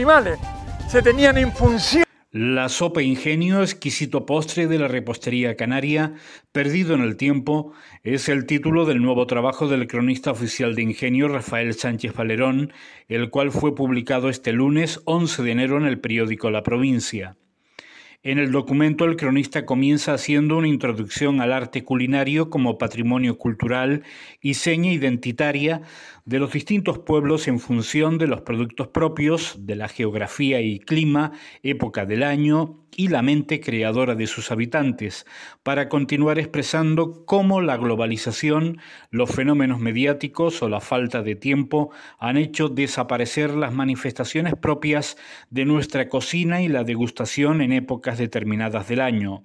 animales se tenían en función. La sopa ingenio, exquisito postre de la repostería canaria, perdido en el tiempo, es el título del nuevo trabajo del cronista oficial de ingenio Rafael Sánchez Valerón, el cual fue publicado este lunes 11 de enero en el periódico La Provincia. En el documento el cronista comienza haciendo una introducción al arte culinario como patrimonio cultural y seña identitaria de los distintos pueblos en función de los productos propios, de la geografía y clima, época del año y la mente creadora de sus habitantes, para continuar expresando cómo la globalización, los fenómenos mediáticos o la falta de tiempo han hecho desaparecer las manifestaciones propias de nuestra cocina y la degustación en época determinadas del año.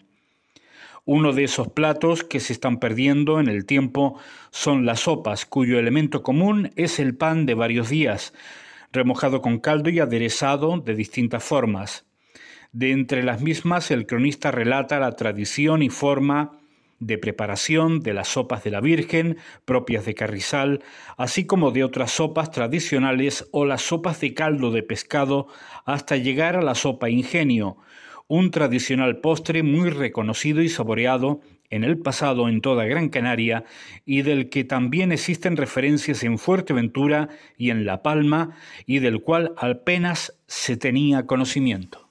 Uno de esos platos que se están perdiendo en el tiempo son las sopas, cuyo elemento común es el pan de varios días, remojado con caldo y aderezado de distintas formas. De entre las mismas, el cronista relata la tradición y forma de preparación de las sopas de la Virgen, propias de Carrizal, así como de otras sopas tradicionales o las sopas de caldo de pescado, hasta llegar a la sopa ingenio, un tradicional postre muy reconocido y saboreado en el pasado en toda Gran Canaria y del que también existen referencias en Fuerteventura y en La Palma y del cual apenas se tenía conocimiento.